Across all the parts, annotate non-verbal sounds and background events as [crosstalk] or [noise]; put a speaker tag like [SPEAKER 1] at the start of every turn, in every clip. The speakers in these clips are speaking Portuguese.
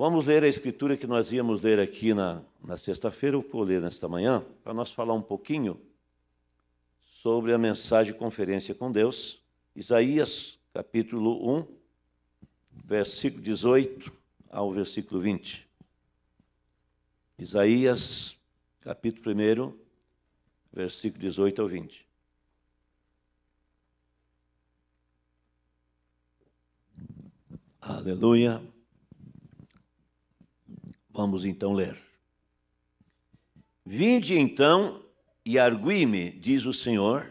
[SPEAKER 1] Vamos ler a escritura que nós íamos ler aqui na, na sexta-feira, ou vou ler nesta manhã, para nós falar um pouquinho sobre a mensagem Conferência com Deus. Isaías, capítulo 1, versículo 18 ao versículo 20. Isaías, capítulo 1, versículo 18 ao 20. Aleluia. Vamos então ler. Vinde então e argui-me, diz o Senhor,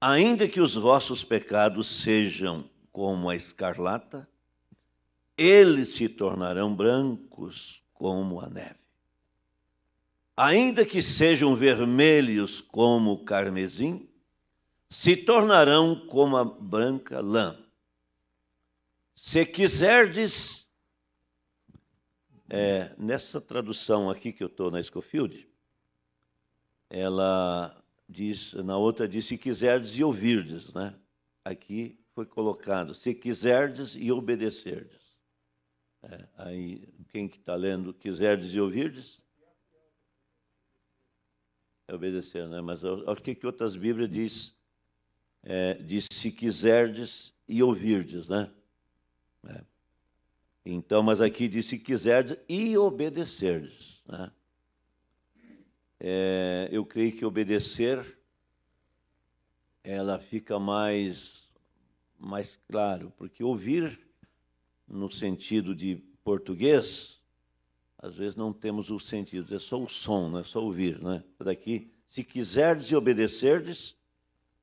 [SPEAKER 1] ainda que os vossos pecados sejam como a escarlata, eles se tornarão brancos como a neve. Ainda que sejam vermelhos como o carmesim, se tornarão como a branca lã. Se quiserdes é, nessa tradução aqui que eu estou na Schofield, ela diz, na outra diz, se quiserdes e ouvirdes, né? Aqui foi colocado, se quiserdes e obedecerdes. É, aí, quem que está lendo, quiserdes e ouvirdes? É obedecer, né? Mas o que, que outras Bíblias diz? É, diz, se quiserdes e ouvirdes, né? É. Então, mas aqui diz: se quiserdes e obedecerdes. Né? É, eu creio que obedecer ela fica mais mais claro, porque ouvir no sentido de português, às vezes não temos o sentido, é só o som, não é só ouvir, né? Mas aqui, se quiserdes e obedecerdes,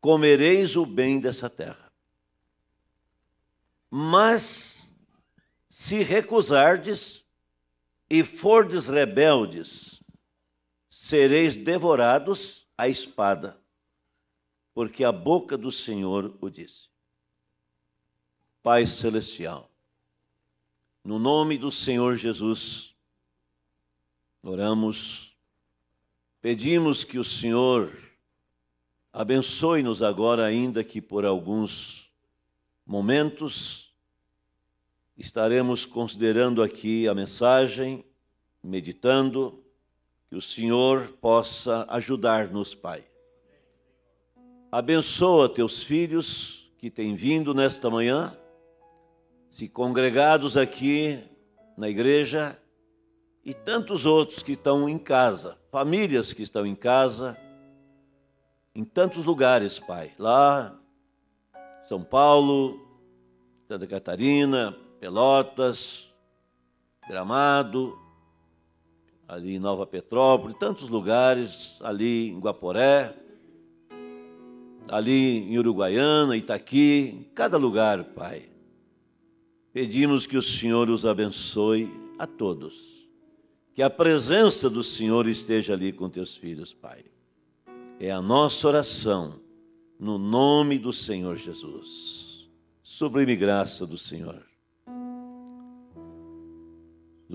[SPEAKER 1] comereis o bem dessa terra. Mas se recusardes e fordes rebeldes, sereis devorados à espada, porque a boca do Senhor o disse. Pai Celestial, no nome do Senhor Jesus, oramos, pedimos que o Senhor abençoe-nos agora, ainda que por alguns momentos, estaremos considerando aqui a mensagem, meditando, que o Senhor possa ajudar-nos, Pai. Abençoa teus filhos que têm vindo nesta manhã, se congregados aqui na igreja e tantos outros que estão em casa, famílias que estão em casa, em tantos lugares, Pai, lá, São Paulo, Santa Catarina, Pelotas, Gramado, ali em Nova Petrópolis, tantos lugares, ali em Guaporé, ali em Uruguaiana, Itaqui, em cada lugar, Pai. Pedimos que o Senhor os abençoe a todos. Que a presença do Senhor esteja ali com teus filhos, Pai. É a nossa oração, no nome do Senhor Jesus. Sublime graça do Senhor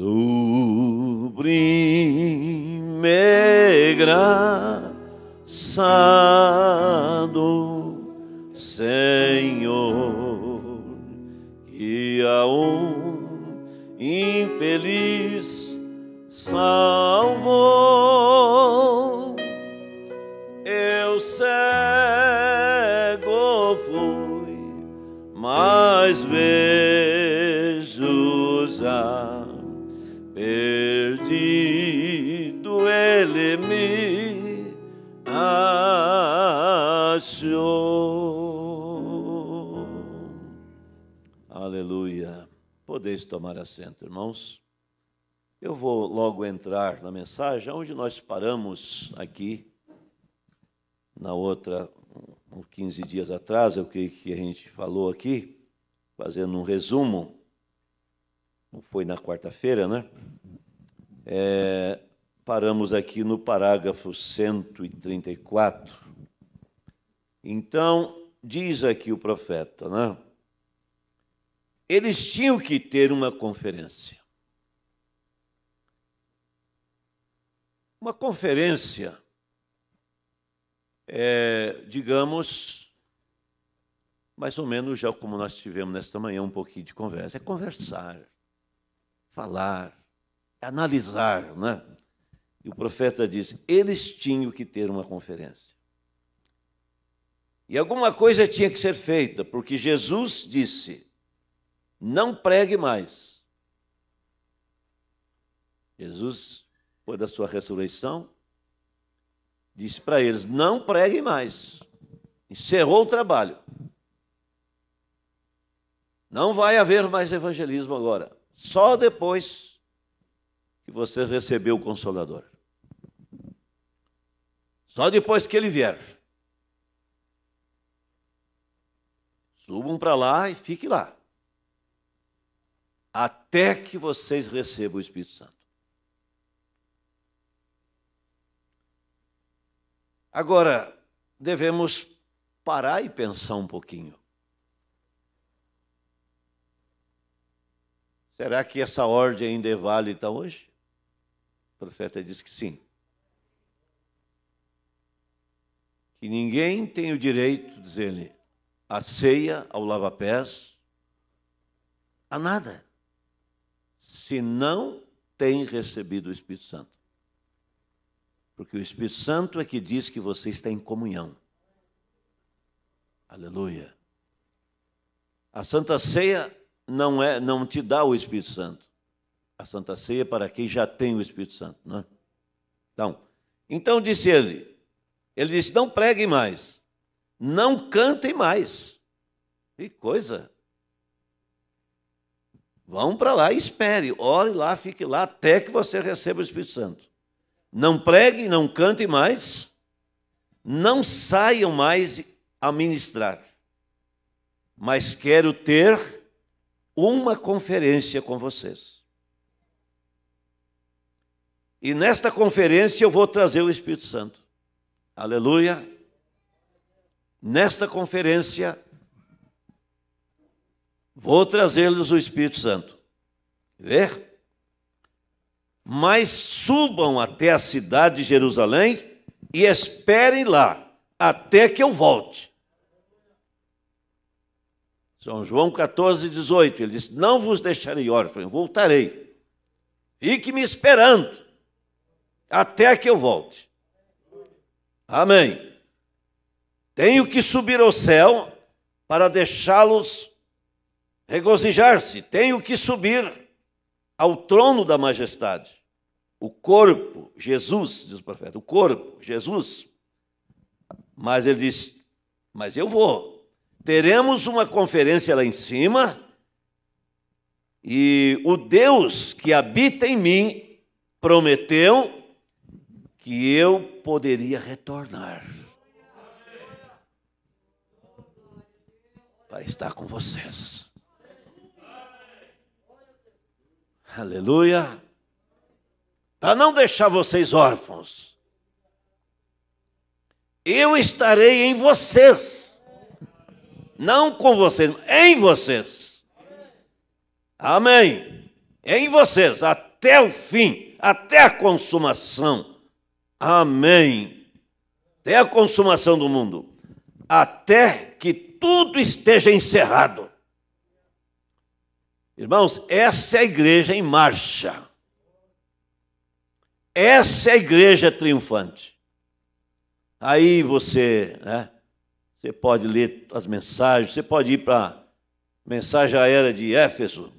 [SPEAKER 1] sublime graça do Senhor que a um infeliz salva. tomar assento, irmãos. Eu vou logo entrar na mensagem, onde nós paramos aqui, na outra, 15 dias atrás, é o que, a gente falou aqui, fazendo um resumo. foi na quarta-feira, né? É, paramos aqui no parágrafo 134. Então, diz aqui o profeta, né? eles tinham que ter uma conferência. Uma conferência, é, digamos, mais ou menos já como nós tivemos nesta manhã um pouquinho de conversa, é conversar, falar, analisar, né? E o profeta diz: eles tinham que ter uma conferência. E alguma coisa tinha que ser feita, porque Jesus disse: não pregue mais. Jesus, depois da sua ressurreição, disse para eles: não pregue mais. Encerrou o trabalho. Não vai haver mais evangelismo agora. Só depois que você receber o Consolador. Só depois que ele vier. Subam para lá e fique lá até que vocês recebam o Espírito Santo. Agora, devemos parar e pensar um pouquinho. Será que essa ordem ainda é válida hoje? O profeta diz que sim. Que ninguém tem o direito, diz ele, a ceia, ao lava-pés, a nada se não tem recebido o Espírito Santo. Porque o Espírito Santo é que diz que você está em comunhão. Aleluia. A Santa Ceia não é, não te dá o Espírito Santo. A Santa Ceia é para quem já tem o Espírito Santo, não é? Então, então disse ele, ele disse: "Não preguem mais. Não cantem mais." Que coisa! Vão para lá e espere, ore lá, fique lá até que você receba o Espírito Santo. Não pregue, não cante mais, não saiam mais a ministrar. Mas quero ter uma conferência com vocês. E nesta conferência eu vou trazer o Espírito Santo. Aleluia. Nesta conferência Vou trazer-lhes o Espírito Santo. Ver? Mas subam até a cidade de Jerusalém e esperem lá até que eu volte. São João 14, 18. Ele diz: Não vos deixarei órfãos, voltarei. Fique me esperando até que eu volte. Amém. Tenho que subir ao céu para deixá-los regozijar-se, tenho que subir ao trono da majestade. O corpo, Jesus, diz o profeta, o corpo, Jesus. Mas ele disse: Mas eu vou. Teremos uma conferência lá em cima, e o Deus que habita em mim prometeu que eu poderia retornar para estar com vocês. Aleluia! Para não deixar vocês órfãos, eu estarei em vocês, não com vocês, em vocês. Amém. Em vocês, até o fim, até a consumação. Amém. Até a consumação do mundo. Até que tudo esteja encerrado. Irmãos, essa é a igreja em marcha. Essa é a igreja triunfante. Aí você, né? Você pode ler as mensagens, você pode ir para mensagem à era de Éfeso.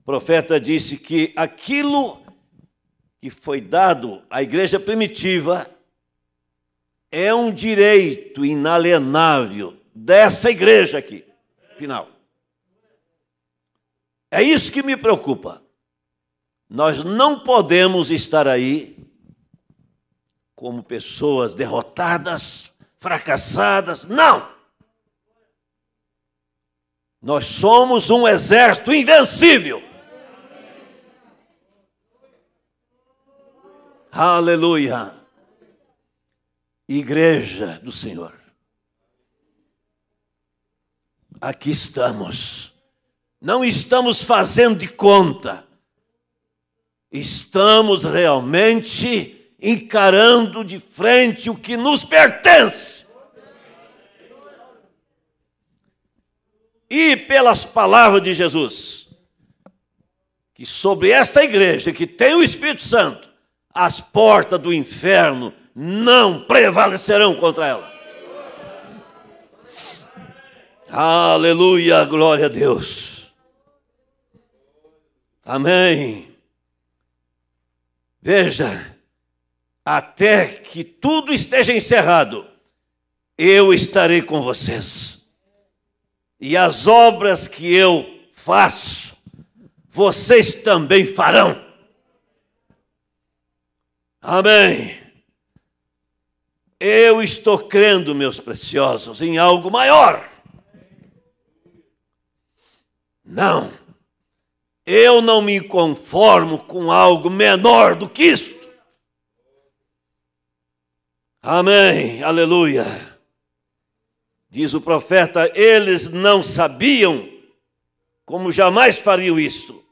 [SPEAKER 1] O profeta disse que aquilo que foi dado à igreja primitiva é um direito inalienável dessa igreja aqui. Final. É isso que me preocupa. Nós não podemos estar aí como pessoas derrotadas, fracassadas. Não! Nós somos um exército invencível. Aleluia! Igreja do Senhor. Aqui estamos não estamos fazendo de conta. Estamos realmente encarando de frente o que nos pertence. E pelas palavras de Jesus, que sobre esta igreja que tem o Espírito Santo, as portas do inferno não prevalecerão contra ela. Aleluia, glória a Deus. Amém. Veja, até que tudo esteja encerrado, eu estarei com vocês. E as obras que eu faço, vocês também farão. Amém. Eu estou crendo, meus preciosos, em algo maior. Não eu não me conformo com algo menor do que isto. Amém, aleluia. Diz o profeta: eles não sabiam como jamais fariam isto.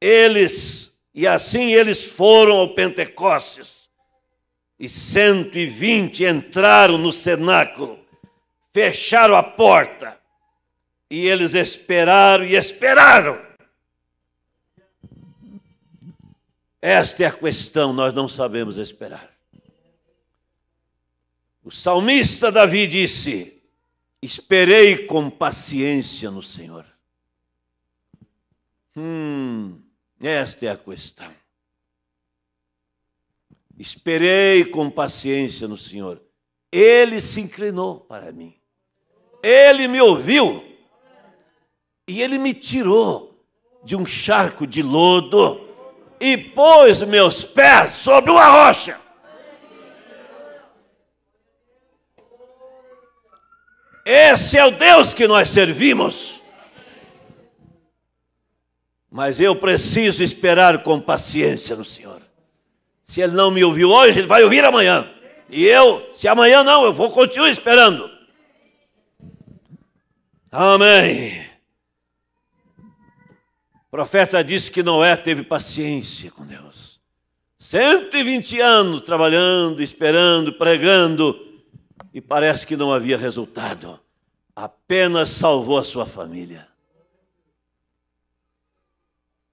[SPEAKER 1] Eles, e assim eles foram ao Pentecostes, e 120 entraram no cenáculo, fecharam a porta, e eles esperaram e esperaram Esta é a questão, nós não sabemos esperar. O salmista Davi disse: Esperei com paciência no Senhor. Hum, esta é a questão. Esperei com paciência no Senhor. Ele se inclinou para mim. Ele me ouviu. E ele me tirou de um charco de lodo e pôs meus pés sobre uma rocha. Esse é o Deus que nós servimos. Mas eu preciso esperar com paciência no Senhor. Se Ele não me ouviu hoje, Ele vai ouvir amanhã. E eu, se amanhã não, eu vou continuar esperando. Amém. O profeta disse que Noé teve paciência com Deus. 120 anos trabalhando, esperando, pregando, e parece que não havia resultado. Apenas salvou a sua família.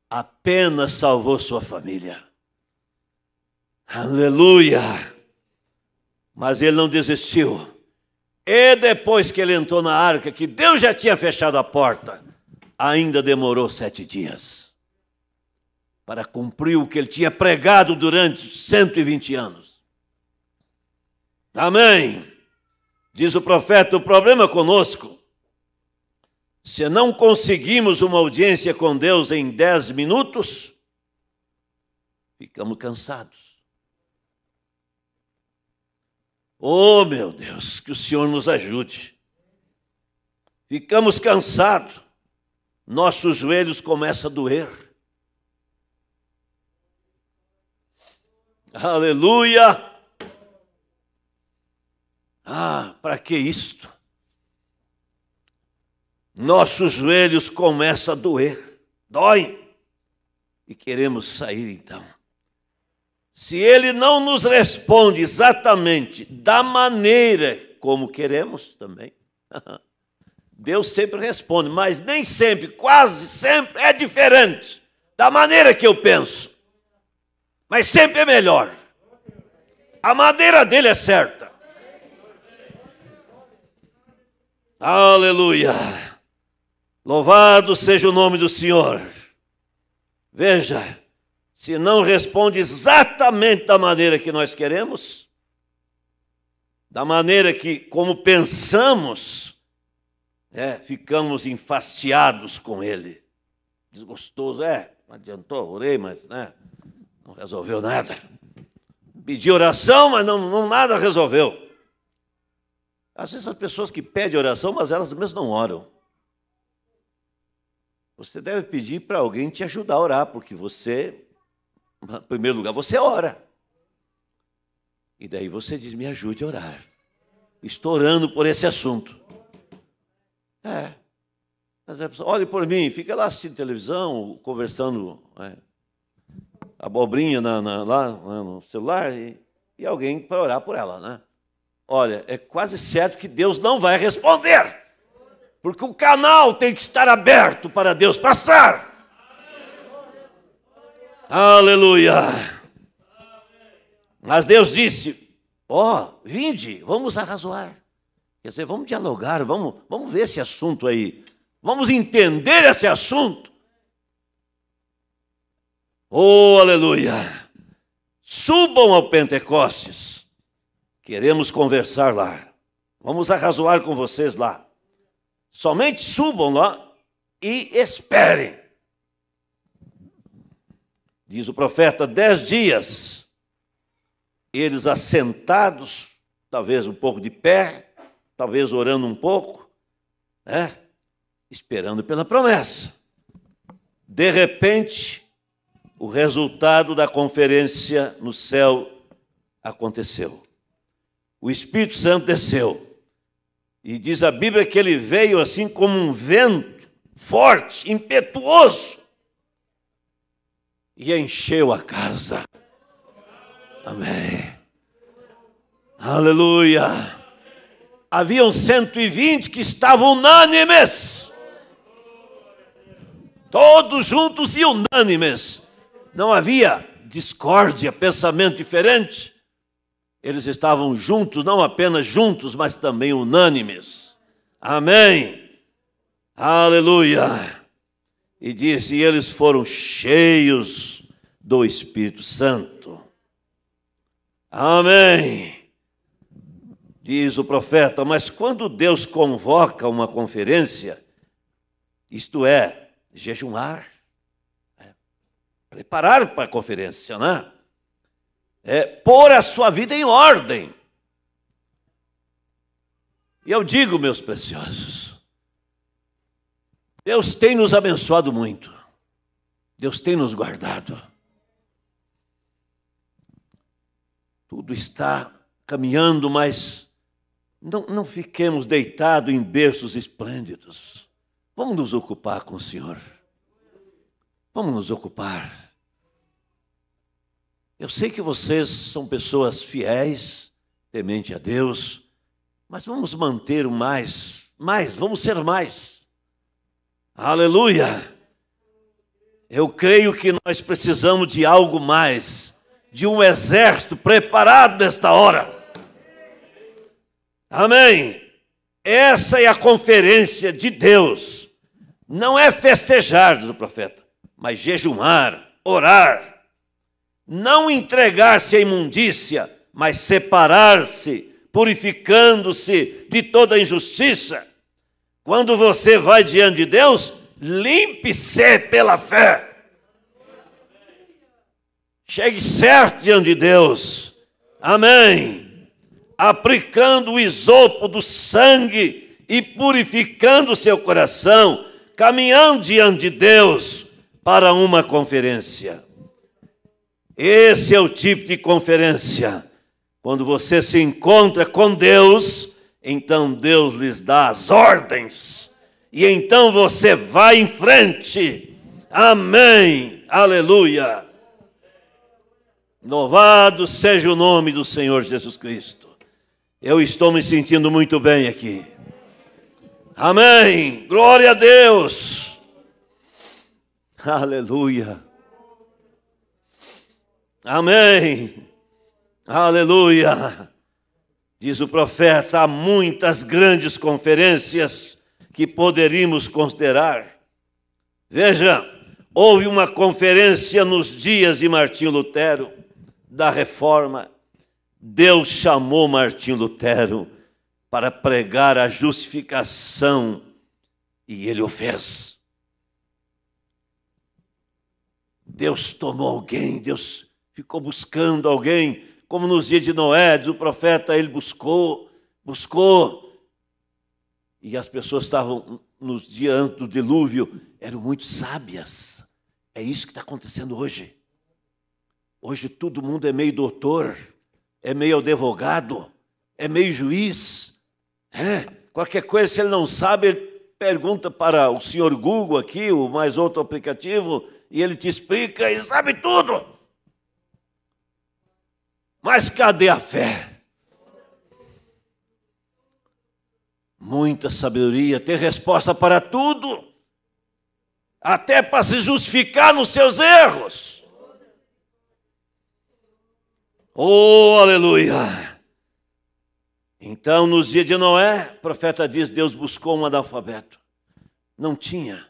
[SPEAKER 1] Apenas salvou sua família. Aleluia! Mas ele não desistiu. E depois que ele entrou na arca, que Deus já tinha fechado a porta, ainda demorou sete dias para cumprir o que ele tinha pregado durante 120 anos. Amém. Diz o profeta: o problema é conosco. Se não conseguimos uma audiência com Deus em dez minutos, ficamos cansados. Oh, meu Deus, que o Senhor nos ajude. Ficamos cansados nossos joelhos começam a doer. Aleluia! Ah, para que isto? Nossos joelhos começam a doer, dói, e queremos sair então. Se ele não nos responde exatamente da maneira como queremos também, [laughs] Deus sempre responde, mas nem sempre, quase sempre é diferente da maneira que eu penso. Mas sempre é melhor. A maneira dele é certa. Aleluia. Louvado seja o nome do Senhor. Veja, se não responde exatamente da maneira que nós queremos, da maneira que como pensamos, é, ficamos enfastiados com ele. Desgostoso, é, não adiantou, orei, mas né, não resolveu nada. Pedi oração, mas não, não nada resolveu. Às vezes as pessoas que pedem oração, mas elas mesmas não oram. Você deve pedir para alguém te ajudar a orar, porque você, em primeiro lugar, você ora. E daí você diz: me ajude a orar. Estou orando por esse assunto. É. Mas a é, pessoa, olhe por mim, fica lá assistindo televisão, conversando é, abobrinha na, na, lá né, no celular e, e alguém para orar por ela, né? Olha, é quase certo que Deus não vai responder, porque o canal tem que estar aberto para Deus passar. Aleluia! Mas Deus disse: Ó, oh, vinde, vamos arrazoar. Quer dizer, vamos dialogar, vamos, vamos ver esse assunto aí. Vamos entender esse assunto. Oh, aleluia! Subam ao Pentecostes. Queremos conversar lá. Vamos arrazoar com vocês lá. Somente subam lá e esperem. Diz o profeta: dez dias, eles assentados, talvez um pouco de pé, talvez orando um pouco, né? esperando pela promessa. De repente, o resultado da conferência no céu aconteceu. O Espírito Santo desceu. E diz a Bíblia que ele veio assim como um vento forte, impetuoso, e encheu a casa. Amém. Aleluia haviam 120 que estavam unânimes. Todos juntos e unânimes. Não havia discórdia, pensamento diferente. Eles estavam juntos, não apenas juntos, mas também unânimes. Amém. Aleluia. E disse: e eles foram cheios do Espírito Santo. Amém diz o profeta, mas quando Deus convoca uma conferência, isto é, jejumar, é, preparar para a conferência, né? é pôr a sua vida em ordem. E eu digo, meus preciosos, Deus tem nos abençoado muito, Deus tem nos guardado. Tudo está caminhando, mas não, não fiquemos deitados em berços esplêndidos. Vamos nos ocupar com o Senhor. Vamos nos ocupar. Eu sei que vocês são pessoas fiéis, temente a Deus, mas vamos manter o mais, mais, vamos ser mais. Aleluia! Eu creio que nós precisamos de algo mais, de um exército preparado nesta hora. Amém. Essa é a conferência de Deus. Não é festejar, diz o profeta, mas jejumar, orar. Não entregar-se à imundícia, mas separar-se, purificando-se de toda injustiça. Quando você vai diante de Deus, limpe-se pela fé. Chegue certo diante de Deus. Amém aplicando o isopo do sangue e purificando seu coração, caminhando diante de Deus para uma conferência. Esse é o tipo de conferência. Quando você se encontra com Deus, então Deus lhes dá as ordens. E então você vai em frente. Amém. Aleluia. Louvado seja o nome do Senhor Jesus Cristo. Eu estou me sentindo muito bem aqui. Amém. Glória a Deus. Aleluia. Amém. Aleluia. Diz o profeta: há muitas grandes conferências que poderíamos considerar. Veja, houve uma conferência nos dias de Martim Lutero, da Reforma. Deus chamou Martim Lutero para pregar a justificação e ele o fez. Deus tomou alguém, Deus ficou buscando alguém, como nos dias de Noé, diz o profeta, ele buscou, buscou. E as pessoas estavam, nos dias do dilúvio, eram muito sábias. É isso que está acontecendo hoje. Hoje todo mundo é meio doutor é meio advogado, é meio juiz. É, qualquer coisa, se ele não sabe, ele pergunta para o senhor Google aqui, ou mais outro aplicativo, e ele te explica e sabe tudo. Mas cadê a fé? Muita sabedoria, ter resposta para tudo, até para se justificar nos seus erros. Oh, aleluia! Então, nos dias de Noé, o profeta diz: Deus buscou um analfabeto. Não tinha.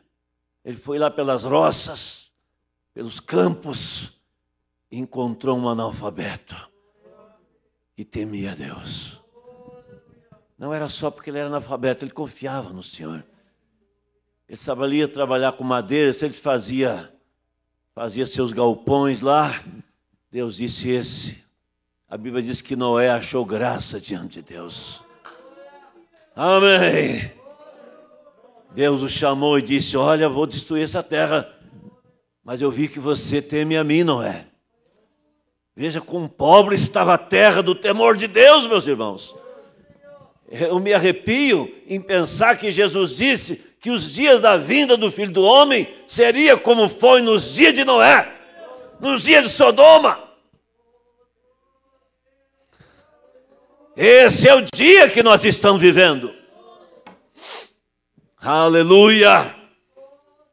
[SPEAKER 1] Ele foi lá pelas roças, pelos campos, e encontrou um analfabeto que temia Deus. Não era só porque ele era analfabeto, ele confiava no Senhor. Ele sabia trabalhar com madeira, se ele fazia, fazia seus galpões lá. Deus disse: Esse a Bíblia diz que Noé achou graça diante de Deus. Amém. Deus o chamou e disse: Olha, vou destruir essa terra, mas eu vi que você teme a mim, Noé. Veja quão pobre estava a terra do temor de Deus, meus irmãos. Eu me arrepio em pensar que Jesus disse que os dias da vinda do Filho do Homem seria como foi nos dias de Noé, nos dias de Sodoma. Esse é o dia que nós estamos vivendo. Aleluia!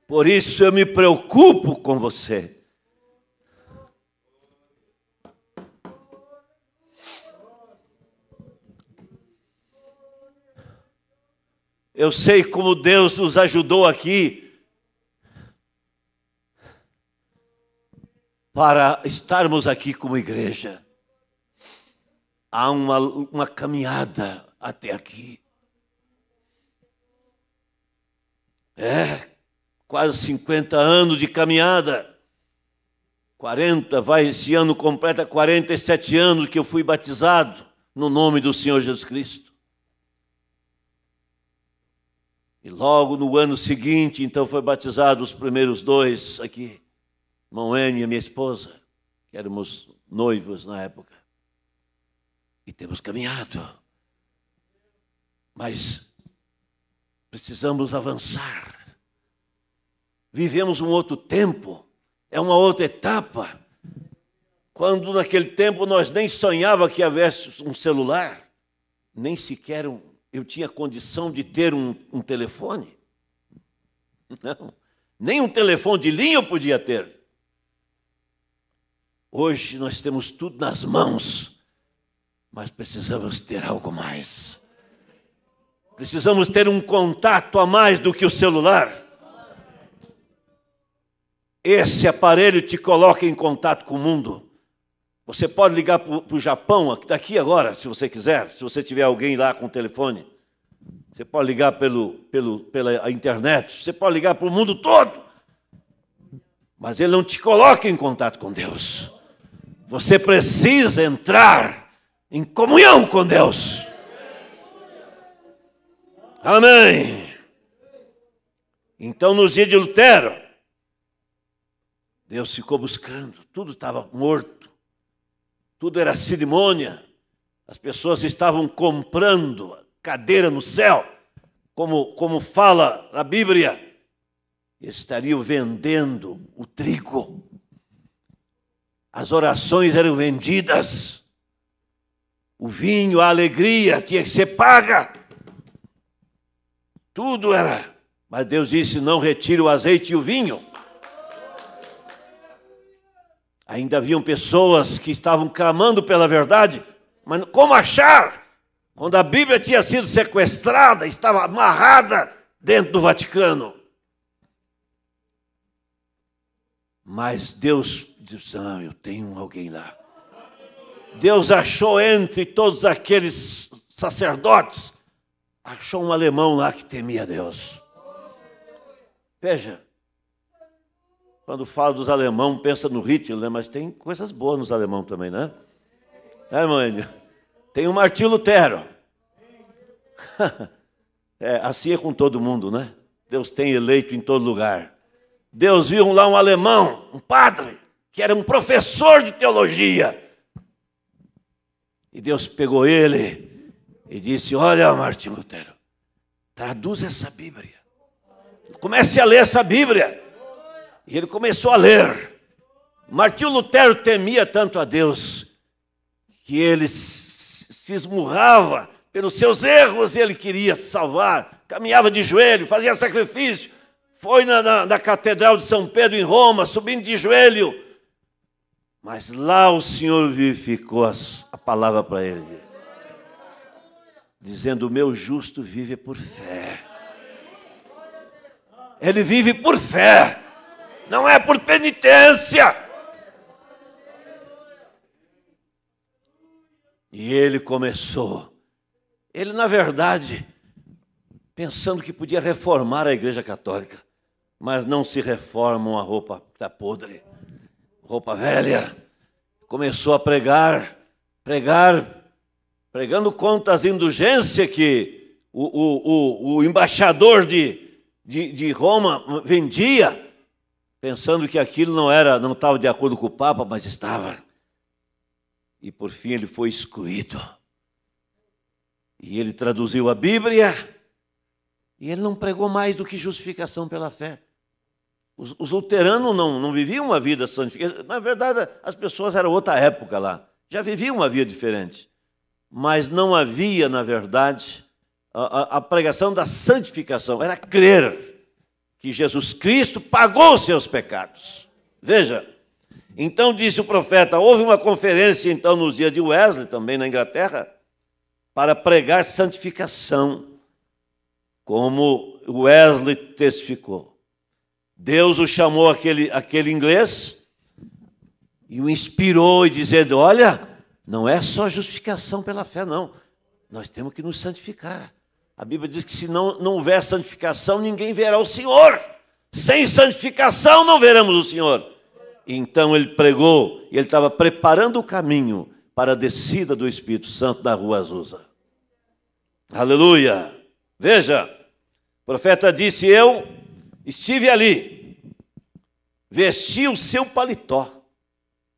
[SPEAKER 1] Por isso eu me preocupo com você. Eu sei como Deus nos ajudou aqui para estarmos aqui como igreja há uma, uma caminhada até aqui. É, quase 50 anos de caminhada. 40, vai esse ano completa 47 anos que eu fui batizado no nome do Senhor Jesus Cristo. E logo no ano seguinte, então, foi batizado os primeiros dois aqui, irmão N e minha esposa, que éramos noivos na época e temos caminhado. Mas precisamos avançar. Vivemos um outro tempo, é uma outra etapa. Quando naquele tempo nós nem sonhava que houvesse um celular, nem sequer um, eu tinha condição de ter um, um telefone. Não, nem um telefone de linha eu podia ter. Hoje nós temos tudo nas mãos mas precisamos ter algo mais. Precisamos ter um contato a mais do que o celular. Esse aparelho te coloca em contato com o mundo. Você pode ligar para o Japão, daqui agora, se você quiser, se você tiver alguém lá com o telefone. Você pode ligar pelo, pelo, pela internet, você pode ligar para o mundo todo. Mas ele não te coloca em contato com Deus. Você precisa entrar em comunhão com Deus. Amém. Então, nos dias de Lutero, Deus ficou buscando, tudo estava morto, tudo era cerimônia, as pessoas estavam comprando cadeira no céu, como, como fala a Bíblia, estariam vendendo o trigo, as orações eram vendidas o vinho, a alegria tinha que ser paga. Tudo era. Mas Deus disse: não retire o azeite e o vinho. Ainda haviam pessoas que estavam clamando pela verdade, mas como achar? Quando a Bíblia tinha sido sequestrada, estava amarrada dentro do Vaticano. Mas Deus disse: Não, eu tenho alguém lá. Deus achou entre todos aqueles sacerdotes, achou um alemão lá que temia Deus. Veja, quando fala dos alemãos, pensa no Hitler, né? mas tem coisas boas nos alemãos também, né? É, Tem o Martinho Lutero. [laughs] é, assim é com todo mundo, né? Deus tem eleito em todo lugar. Deus viu lá um alemão, um padre, que era um professor de teologia e Deus pegou ele e disse: Olha, Martinho Lutero, traduz essa Bíblia. Comece a ler essa Bíblia. E ele começou a ler. Martinho Lutero temia tanto a Deus que ele se esmurrava pelos seus erros e ele queria salvar. Caminhava de joelho, fazia sacrifício. Foi na, na, na Catedral de São Pedro, em Roma, subindo de joelho mas lá o Senhor vivificou a palavra para ele, dizendo: O meu justo vive por fé. Ele vive por fé, não é por penitência. E ele começou. Ele, na verdade, pensando que podia reformar a Igreja Católica, mas não se reforma uma roupa que está podre roupa velha, começou a pregar, pregar, pregando contra as indulgências que o, o, o, o embaixador de, de, de Roma vendia, pensando que aquilo não era, não estava de acordo com o Papa, mas estava. E por fim ele foi excluído. E ele traduziu a Bíblia, e ele não pregou mais do que justificação pela fé. Os, os luteranos não, não viviam uma vida santificada. Na verdade, as pessoas eram outra época lá. Já viviam uma vida diferente. Mas não havia, na verdade, a, a, a pregação da santificação. Era crer que Jesus Cristo pagou os seus pecados. Veja, então disse o profeta: houve uma conferência, então, nos dias de Wesley, também na Inglaterra, para pregar santificação, como Wesley testificou. Deus o chamou aquele, aquele inglês e o inspirou e dizendo: Olha, não é só justificação pela fé, não. Nós temos que nos santificar. A Bíblia diz que se não, não houver santificação, ninguém verá o Senhor. Sem santificação não veremos o Senhor. Então ele pregou e ele estava preparando o caminho para a descida do Espírito Santo da rua Azusa. Aleluia! Veja, o profeta disse: Eu estive ali vestia o seu paletó.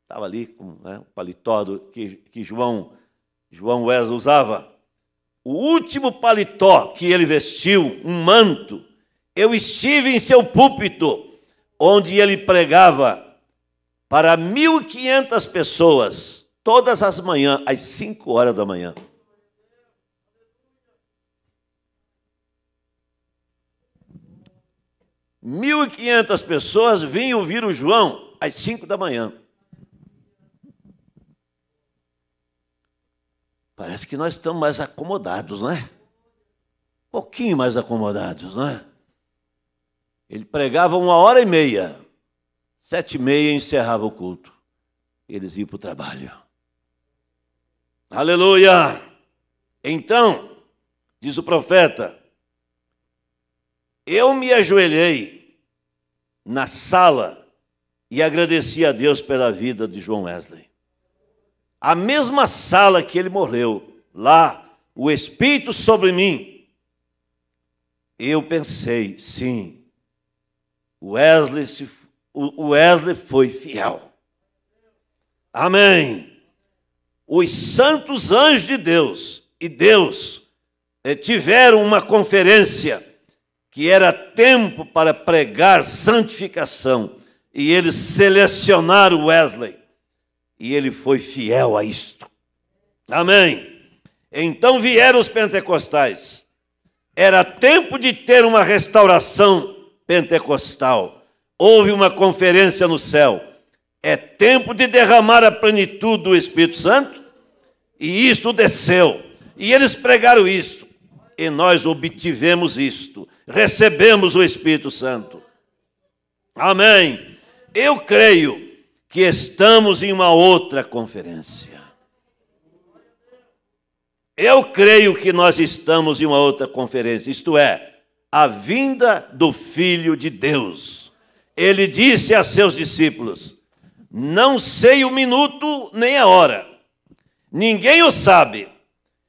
[SPEAKER 1] Estava ali com né, o paletó do, que, que João, João Wesley usava. O último paletó que ele vestiu, um manto, eu estive em seu púlpito, onde ele pregava para 1.500 pessoas, todas as manhãs, às 5 horas da manhã. 1.500 pessoas vinham ouvir o João às 5 da manhã. Parece que nós estamos mais acomodados, não é? Um pouquinho mais acomodados, não é? Ele pregava uma hora e meia. Sete e meia encerrava o culto. Eles iam para o trabalho. Aleluia! Então, diz o profeta, eu me ajoelhei na sala e agradecia a Deus pela vida de João Wesley. A mesma sala que ele morreu, lá, o Espírito sobre mim. Eu pensei, sim, Wesley, se, Wesley foi fiel. Amém. Os santos anjos de Deus e Deus eh, tiveram uma conferência que era tempo para pregar santificação, e eles selecionaram Wesley, e ele foi fiel a isto. Amém. Então vieram os pentecostais. Era tempo de ter uma restauração pentecostal. Houve uma conferência no céu. É tempo de derramar a plenitude do Espírito Santo. E isto desceu. E eles pregaram isto e nós obtivemos isto, recebemos o Espírito Santo. Amém. Eu creio que estamos em uma outra conferência. Eu creio que nós estamos em uma outra conferência, isto é, a vinda do Filho de Deus. Ele disse a seus discípulos: Não sei o minuto nem a hora, ninguém o sabe,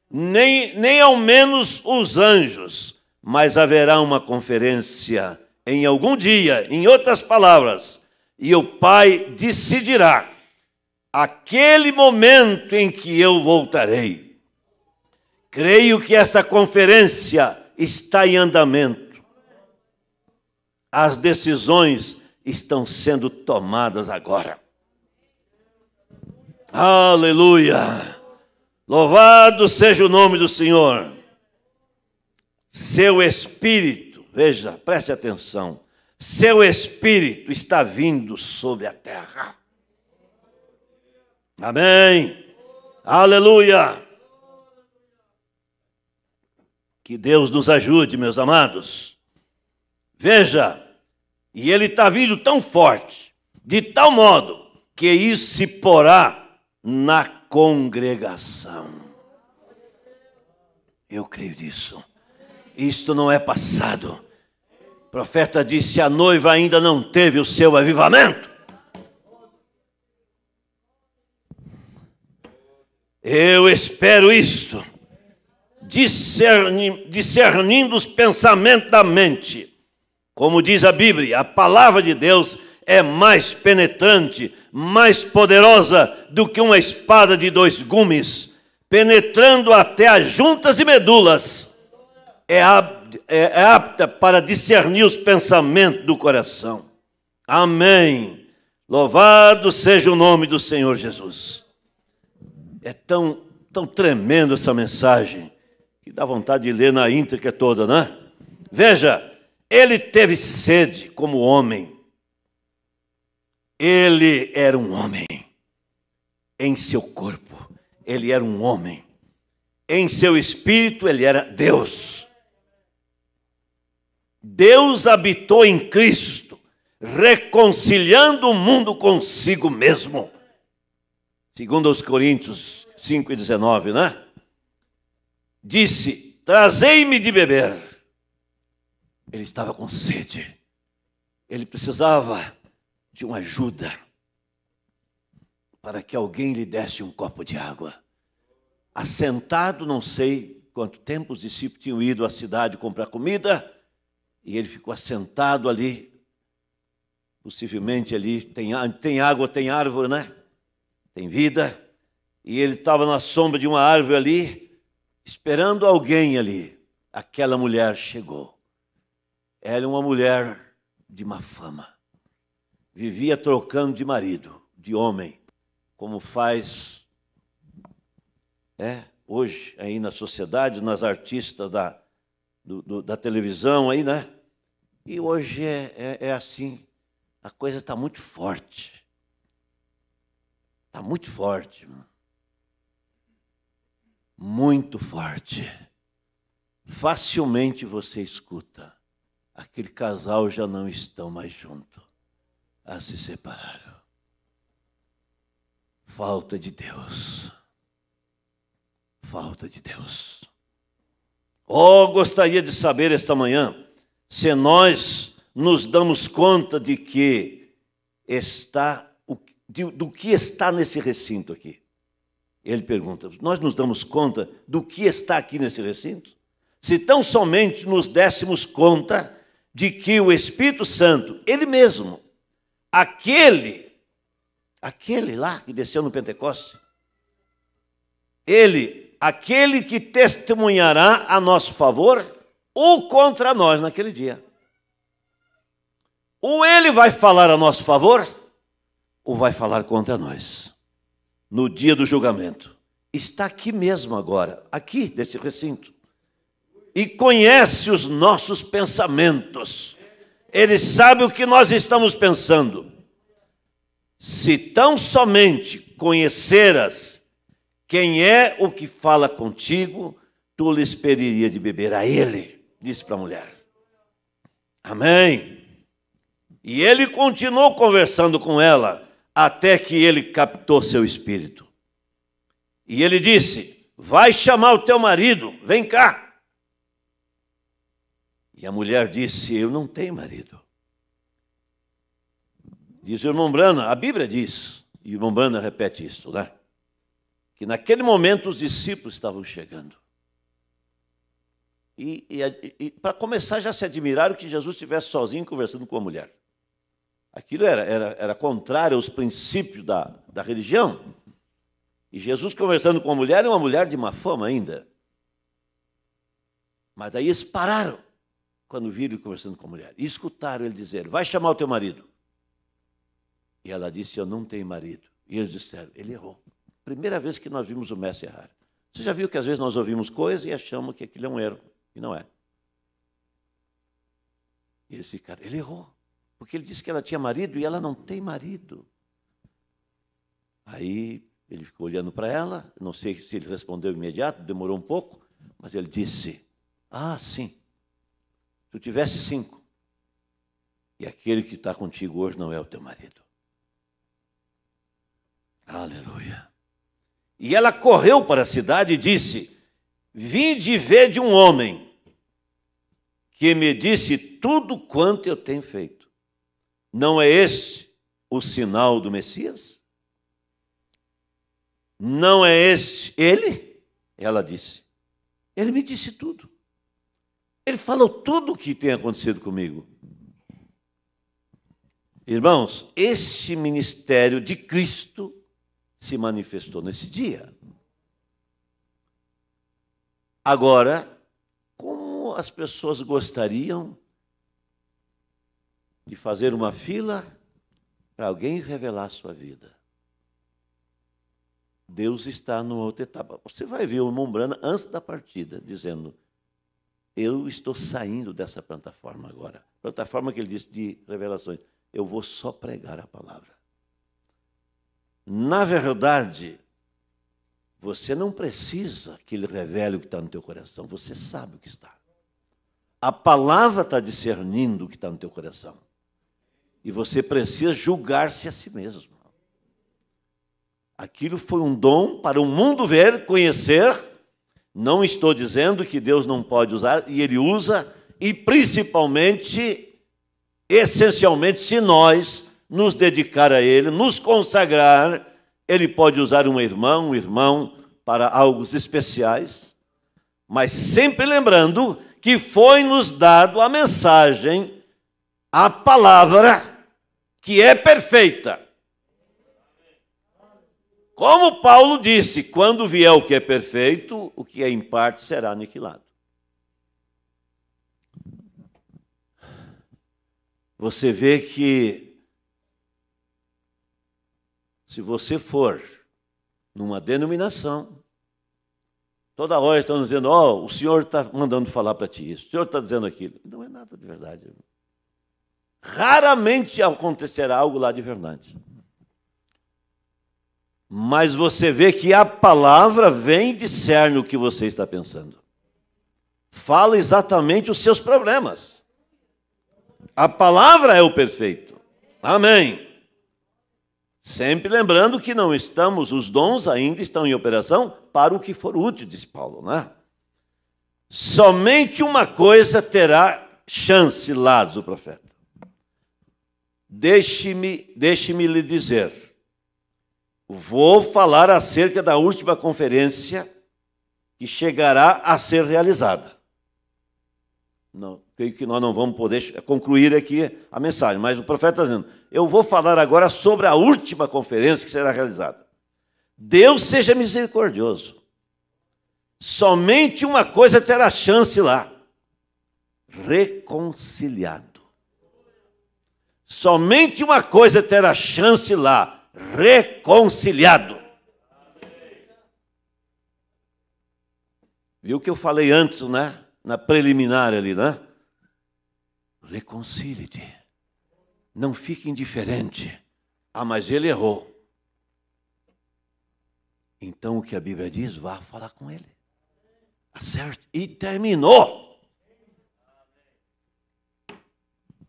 [SPEAKER 1] nem, nem ao menos os anjos, mas haverá uma conferência em algum dia, em outras palavras, e o Pai decidirá aquele momento em que eu voltarei. Creio que essa conferência está em andamento. As decisões estão sendo tomadas agora. Aleluia! Louvado seja o nome do Senhor. Seu espírito, veja, preste atenção. Seu espírito está vindo sobre a terra. Amém. Aleluia. Que Deus nos ajude, meus amados. Veja, e ele está vindo tão forte, de tal modo, que isso se porá na congregação. Eu creio nisso. Isto não é passado. O profeta disse: a noiva ainda não teve o seu avivamento. Eu espero isto, discernindo os pensamentos da mente. Como diz a Bíblia, a palavra de Deus é mais penetrante mais poderosa do que uma espada de dois gumes, penetrando até as juntas e medulas, é, é, é, apta para discernir os pensamentos do coração. Amém. Louvado seja o nome do Senhor Jesus. É tão, tão tremendo essa mensagem que dá vontade de ler na íntegra toda, né? Veja, ele teve sede como homem ele era um homem em seu corpo, ele era um homem. Em seu espírito, ele era Deus. Deus habitou em Cristo, reconciliando o mundo consigo mesmo. Segundo os Coríntios 5:19, e né? Disse: Trazei-me de beber. Ele estava com sede. Ele precisava de uma ajuda para que alguém lhe desse um copo de água. Assentado, não sei quanto tempo, os discípulos tinham ido à cidade comprar comida e ele ficou assentado ali. Possivelmente ali tem, tem água, tem árvore, né? Tem vida. E ele estava na sombra de uma árvore ali, esperando alguém ali. Aquela mulher chegou. Ela é uma mulher de má fama vivia trocando de marido, de homem, como faz é, hoje aí na sociedade, nas artistas da, do, do, da televisão aí, né? E hoje é, é, é assim, a coisa está muito forte. Está muito forte, mano. Muito forte. Facilmente você escuta. Aquele casal já não estão mais junto a se separar. Falta de Deus. Falta de Deus. Oh, gostaria de saber esta manhã se nós nos damos conta de que está de, do que está nesse recinto aqui. Ele pergunta: nós nos damos conta do que está aqui nesse recinto? Se tão somente nos dessemos conta de que o Espírito Santo, Ele mesmo, aquele, aquele lá que desceu no Pentecoste, ele, aquele que testemunhará a nosso favor ou contra nós naquele dia. Ou ele vai falar a nosso favor ou vai falar contra nós no dia do julgamento. Está aqui mesmo agora, aqui desse recinto. E conhece os nossos pensamentos ele sabe o que nós estamos pensando. Se tão somente conheceras quem é o que fala contigo, tu lhes pediria de beber a ele, disse para a mulher. Amém. E ele continuou conversando com ela até que ele captou seu espírito. E ele disse: Vai chamar o teu marido, vem cá. E a mulher disse: Eu não tenho marido. Diz o irmão Brana, a Bíblia diz, e o irmão Brana repete isso, né? Que naquele momento os discípulos estavam chegando. E, e, e para começar, já se admiraram que Jesus estivesse sozinho conversando com a mulher. Aquilo era, era, era contrário aos princípios da, da religião. E Jesus conversando com a mulher, é uma mulher de má fama ainda. Mas daí eles pararam quando viram ele conversando com a mulher. E escutaram ele dizer: Vai chamar o teu marido. E ela disse: Eu não tenho marido. E eles disseram: Ele errou. Primeira vez que nós vimos o mestre errar. Você já viu que às vezes nós ouvimos coisas e achamos que aquilo é um erro, e não é. E eles ficaram: Ele errou. Porque ele disse que ela tinha marido e ela não tem marido. Aí ele ficou olhando para ela, não sei se ele respondeu imediato, demorou um pouco, mas ele disse: Ah, sim, tu tivesse cinco, e aquele que está contigo hoje não é o teu marido. Aleluia. E ela correu para a cidade e disse: Vinde e de um homem que me disse tudo quanto eu tenho feito. Não é esse o sinal do Messias? Não é este ele? Ela disse. Ele me disse tudo. Ele falou tudo o que tem acontecido comigo. Irmãos, esse ministério de Cristo se manifestou nesse dia. Agora, como as pessoas gostariam de fazer uma fila para alguém revelar a sua vida? Deus está numa outra etapa. Você vai ver o Mombrana antes da partida, dizendo: eu estou saindo dessa plataforma agora. Plataforma que ele disse de revelações. Eu vou só pregar a palavra. Na verdade, você não precisa que ele revele o que está no teu coração. Você sabe o que está. A palavra está discernindo o que está no teu coração. E você precisa julgar-se a si mesmo. Aquilo foi um dom para o mundo ver, conhecer não estou dizendo que Deus não pode usar, e Ele usa, e principalmente, essencialmente, se nós nos dedicar a Ele, nos consagrar, Ele pode usar um irmão, um irmão, para algo especiais, mas sempre lembrando que foi-nos dado a mensagem, a palavra que é perfeita como Paulo disse, quando vier o que é perfeito, o que é em parte será aniquilado. Você vê que, se você for numa denominação, toda hora estão dizendo: Ó, oh, o senhor está mandando falar para ti isso, o senhor está dizendo aquilo. Não é nada de verdade. Raramente acontecerá algo lá de verdade. Mas você vê que a palavra vem e discerne o que você está pensando. Fala exatamente os seus problemas. A palavra é o perfeito. Amém. Sempre lembrando que não estamos, os dons ainda estão em operação para o que for útil, diz Paulo, né? Somente uma coisa terá chance, diz o profeta. Deixe-me deixe lhe dizer Vou falar acerca da última conferência que chegará a ser realizada. Não, creio que nós não vamos poder concluir aqui a mensagem, mas o profeta está dizendo: eu vou falar agora sobre a última conferência que será realizada. Deus seja misericordioso. Somente uma coisa terá chance lá: reconciliado. Somente uma coisa terá chance lá: reconciliado. Viu o que eu falei antes, né? Na preliminar ali, né? Reconcilie-te. Não fique indiferente. Ah, mas ele errou. Então o que a Bíblia diz, vá falar com ele. Acerte. E terminou.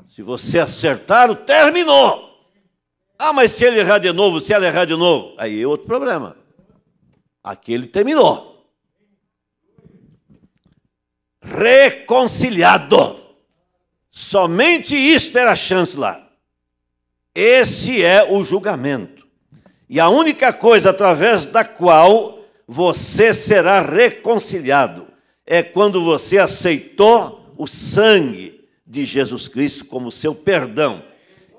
[SPEAKER 1] Se você acertar, terminou. Ah, mas se ele errar de novo, se ela errar de novo, aí é outro problema. Aqui ele terminou. Reconciliado. Somente isto era a chance lá. Esse é o julgamento. E a única coisa através da qual você será reconciliado é quando você aceitou o sangue de Jesus Cristo como seu perdão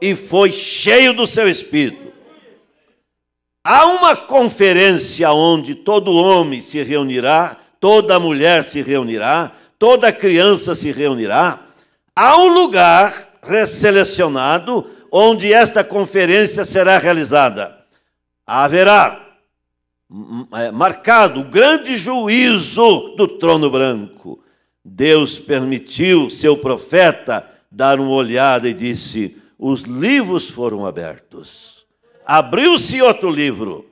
[SPEAKER 1] e foi cheio do seu espírito. Há uma conferência onde todo homem se reunirá, toda mulher se reunirá, toda criança se reunirá. Há um lugar selecionado onde esta conferência será realizada. Haverá hum, é, marcado o grande juízo do trono branco. Deus permitiu seu profeta dar uma olhada e disse: os livros foram abertos. Abriu-se outro livro,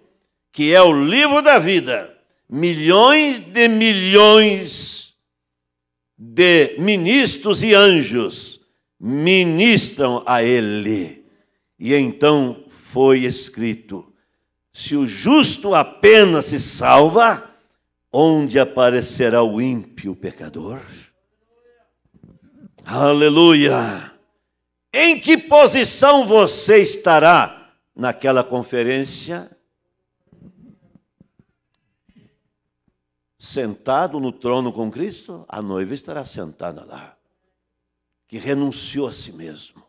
[SPEAKER 1] que é o livro da vida. Milhões de milhões de ministros e anjos ministram a ele. E então foi escrito: se o justo apenas se salva, onde aparecerá o ímpio pecador? Aleluia! Em que posição você estará naquela conferência? Sentado no trono com Cristo, a noiva estará sentada lá, que renunciou a si mesmo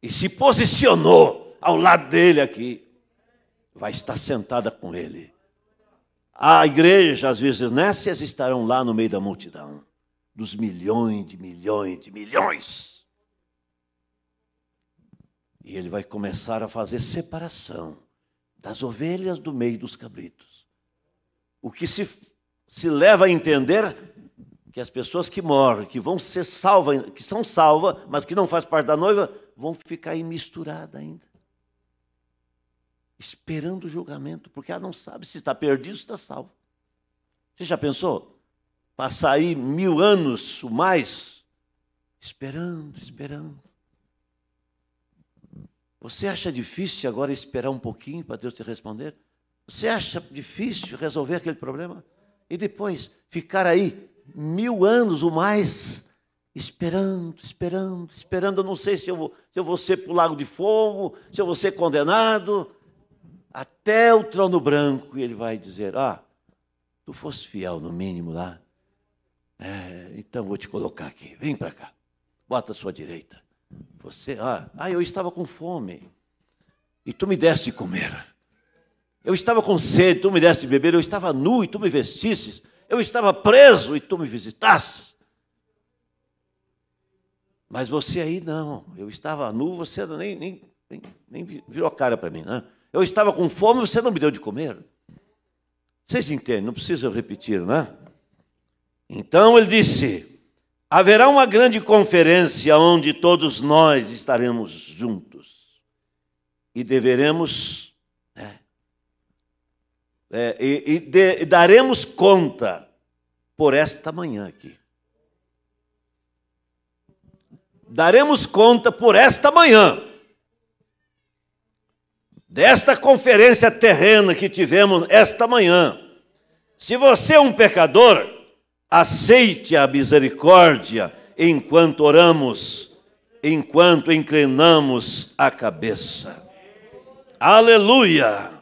[SPEAKER 1] e se posicionou ao lado dele aqui. Vai estar sentada com ele. A igreja, às vezes, vizinhanças estarão lá no meio da multidão, dos milhões de milhões de milhões e ele vai começar a fazer separação das ovelhas do meio dos cabritos. O que se, se leva a entender que as pessoas que morrem, que vão ser salvas, que são salvas, mas que não faz parte da noiva, vão ficar aí misturadas ainda. Esperando o julgamento, porque ela ah, não sabe se está perdido ou se está salvo. Você já pensou? Passar aí mil anos ou mais, esperando, esperando. Você acha difícil agora esperar um pouquinho para Deus te responder? Você acha difícil resolver aquele problema? E depois ficar aí mil anos ou mais esperando, esperando, esperando. Eu não sei se eu vou, se eu vou ser para o lago de fogo, se eu vou ser condenado. Até o trono branco, e ele vai dizer: Ah, tu fosse fiel no mínimo lá. É, então vou te colocar aqui. Vem para cá. Bota a sua direita. Você, ah, ah, eu estava com fome e tu me deste de comer. Eu estava com sede, tu me deste de beber. Eu estava nu e tu me vestisses. Eu estava preso e tu me visitasses. Mas você aí não. Eu estava nu, você nem, nem, nem, nem virou a cara para mim. Né? Eu estava com fome, você não me deu de comer. Vocês entendem, não precisa repetir, né? Então ele disse: Haverá uma grande conferência onde todos nós estaremos juntos e deveremos né, é, e, e, de, e daremos conta por esta manhã aqui. Daremos conta por esta manhã desta conferência terrena que tivemos esta manhã. Se você é um pecador, aceite a misericórdia enquanto oramos, enquanto inclinamos a cabeça. Aleluia!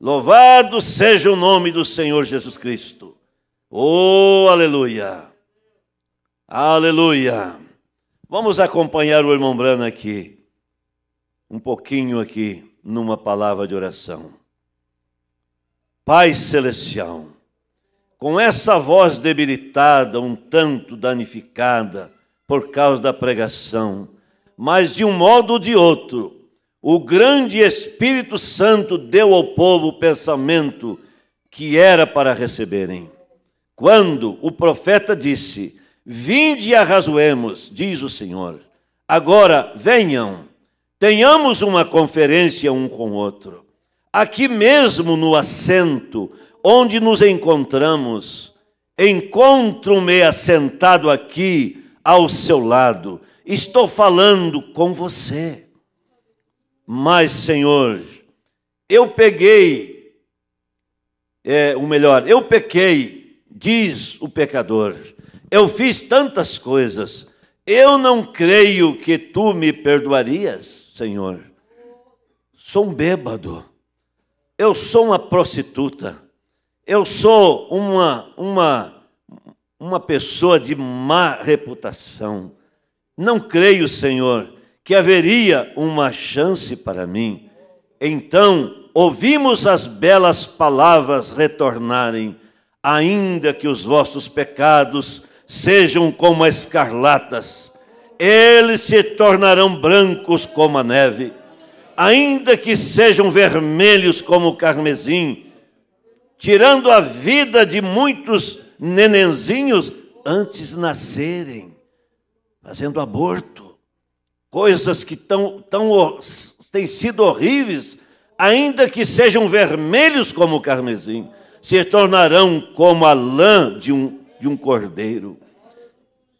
[SPEAKER 1] Louvado seja o nome do Senhor Jesus Cristo. Oh, aleluia! Aleluia! Vamos acompanhar o irmão Brana aqui, um pouquinho aqui, numa palavra de oração. Pai Celestial, com essa voz debilitada, um tanto danificada por causa da pregação, mas de um modo ou de outro, o grande Espírito Santo deu ao povo o pensamento que era para receberem. Quando o profeta disse: Vinde e arrazoemos, diz o Senhor, agora venham, tenhamos uma conferência um com o outro. Aqui mesmo no assento, onde nos encontramos, encontro-me assentado aqui ao seu lado, estou falando com você. Mas, Senhor, eu peguei, é, ou melhor, eu pequei, diz o pecador, eu fiz tantas coisas, eu não creio que tu me perdoarias, Senhor. Sou um bêbado, eu sou uma prostituta eu sou uma, uma, uma pessoa de má reputação. Não creio, Senhor, que haveria uma chance para mim. Então ouvimos as belas palavras retornarem, ainda que os vossos pecados sejam como escarlatas, eles se tornarão brancos como a neve, ainda que sejam vermelhos como o carmesim tirando a vida de muitos nenenzinhos antes nascerem, fazendo aborto. Coisas que tão, tão, têm sido horríveis, ainda que sejam vermelhos como o carmesim, se tornarão como a lã de um, de um cordeiro.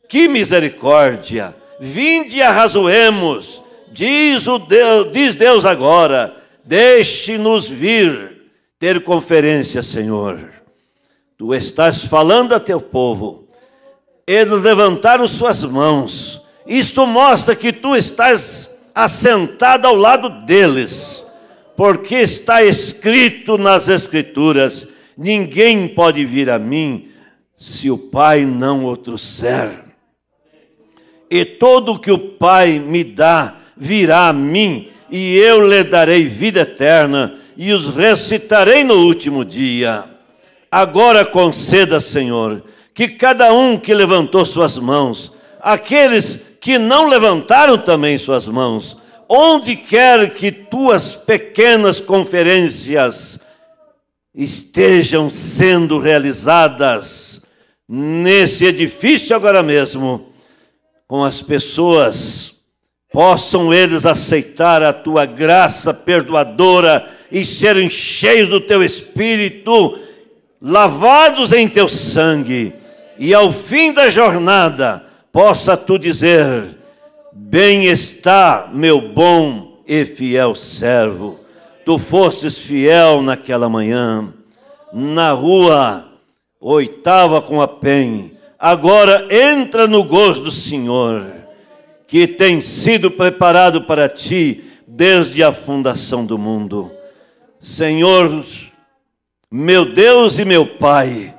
[SPEAKER 1] Que misericórdia! Vinde e arrazoemos, diz, o Deus, diz Deus agora, deixe-nos vir ter conferência, Senhor. Tu estás falando a teu povo. Eles levantaram suas mãos. Isto mostra que tu estás assentado ao lado deles, porque está escrito nas Escrituras: ninguém pode vir a mim se o Pai não o trouxer. E todo o que o Pai me dá virá a mim, e eu lhe darei vida eterna e os recitarei no último dia. Agora conceda, Senhor, que cada um que levantou suas mãos, aqueles que não levantaram também suas mãos, onde quer que tuas pequenas conferências estejam sendo realizadas, nesse edifício agora mesmo, com as pessoas Possam eles aceitar a tua graça perdoadora e serem cheios do teu espírito, lavados em teu sangue, e ao fim da jornada, possa tu dizer: Bem está, meu bom e fiel servo. Tu fostes fiel naquela manhã, na rua oitava com a PEN. Agora entra no gozo do Senhor que tem sido preparado para ti desde a fundação do mundo. Senhor, meu Deus e meu Pai,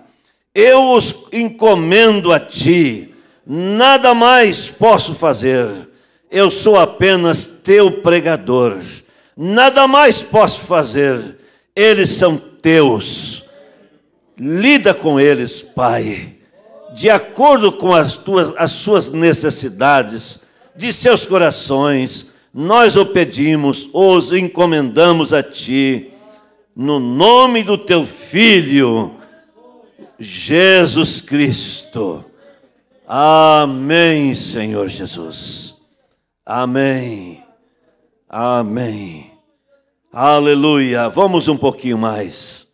[SPEAKER 1] eu os encomendo a ti, nada mais posso fazer, eu sou apenas teu pregador, nada mais posso fazer, eles são teus. Lida com eles, Pai, de acordo com as, tuas, as suas necessidades de seus corações. Nós o pedimos, os encomendamos a ti, no nome do teu filho, Jesus Cristo. Amém, Senhor Jesus. Amém. Amém. Aleluia. Vamos um pouquinho mais.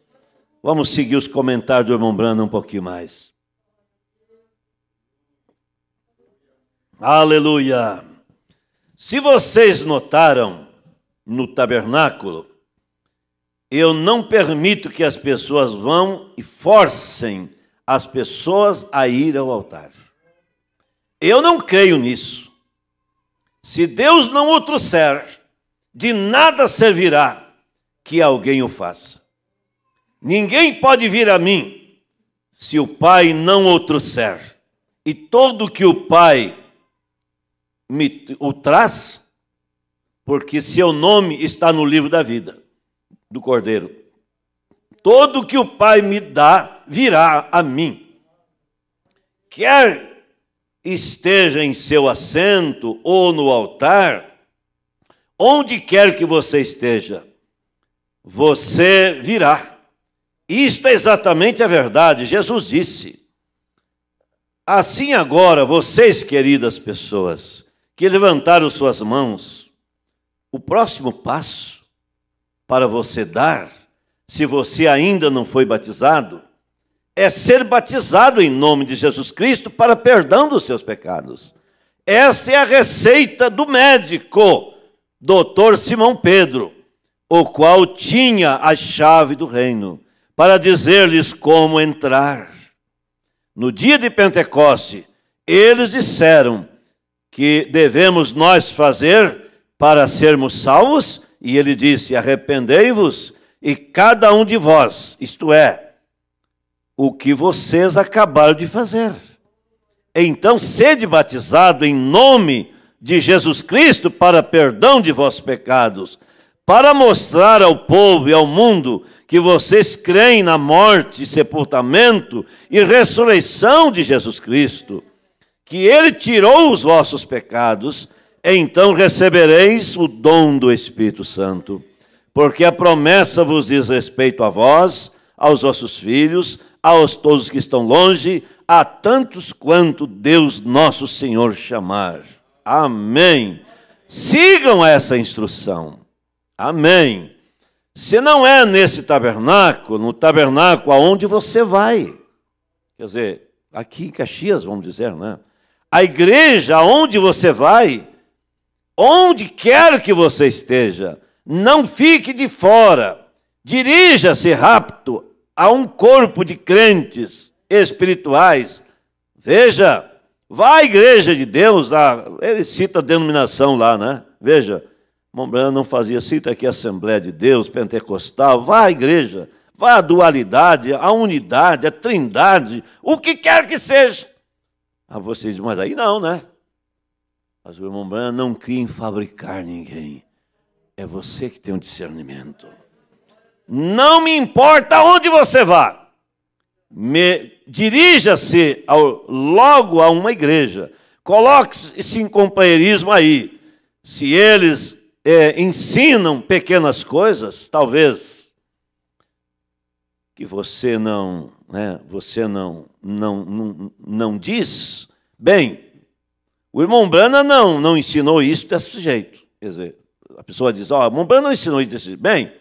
[SPEAKER 1] Vamos seguir os comentários do irmão Brando um pouquinho mais. Aleluia! Se vocês notaram no tabernáculo, eu não permito que as pessoas vão e forcem as pessoas a ir ao altar. Eu não creio nisso. Se Deus não o trouxer, de nada servirá que alguém o faça. Ninguém pode vir a mim se o Pai não o trouxer. E todo que o Pai me o traz, porque seu nome está no livro da vida do Cordeiro. Todo que o Pai me dá virá a mim. Quer esteja em seu assento ou no altar, onde quer que você esteja, você virá. Isto é exatamente a verdade. Jesus disse: Assim agora, vocês, queridas pessoas, que levantaram suas mãos, o próximo passo para você dar, se você ainda não foi batizado, é ser batizado em nome de Jesus Cristo para perdão dos seus pecados. Essa é a receita do médico, doutor Simão Pedro, o qual tinha a chave do reino, para dizer-lhes como entrar. No dia de Pentecoste, eles disseram: que devemos nós fazer para sermos salvos? E ele disse: Arrependei-vos e cada um de vós, isto é, o que vocês acabaram de fazer. Então, sede batizado em nome de Jesus Cristo para perdão de vossos pecados, para mostrar ao povo e ao mundo que vocês creem na morte, sepultamento e ressurreição de Jesus Cristo que ele tirou os vossos pecados, então recebereis o dom do Espírito Santo. Porque a promessa vos diz respeito a vós, aos vossos filhos, aos todos que estão longe, a tantos quanto Deus nosso Senhor chamar. Amém. Sigam essa instrução. Amém. Se não é nesse tabernáculo, no tabernáculo aonde você vai, quer dizer, aqui em Caxias, vamos dizer, né? A igreja, onde você vai, onde quer que você esteja, não fique de fora. Dirija-se rápido a um corpo de crentes espirituais. Veja, vá à igreja de Deus, ah, ele cita a denominação lá, né? Veja, Mombrana não fazia, cita aqui a Assembleia de Deus, Pentecostal, vá à igreja, vá à dualidade, à unidade, à trindade, o que quer que seja. A vocês, mas aí não, né? Mas o irmão Branham não cria em fabricar ninguém. É você que tem o um discernimento. Não me importa onde você vá. Dirija-se logo a uma igreja. Coloque-se em companheirismo aí. Se eles é, ensinam pequenas coisas, talvez que você não né, você não, não, não, não diz, bem, o irmão Brana não, não ensinou isso desse jeito. Quer dizer, a pessoa diz, ó, oh, o irmão Brana não ensinou isso desse jeito. Bem,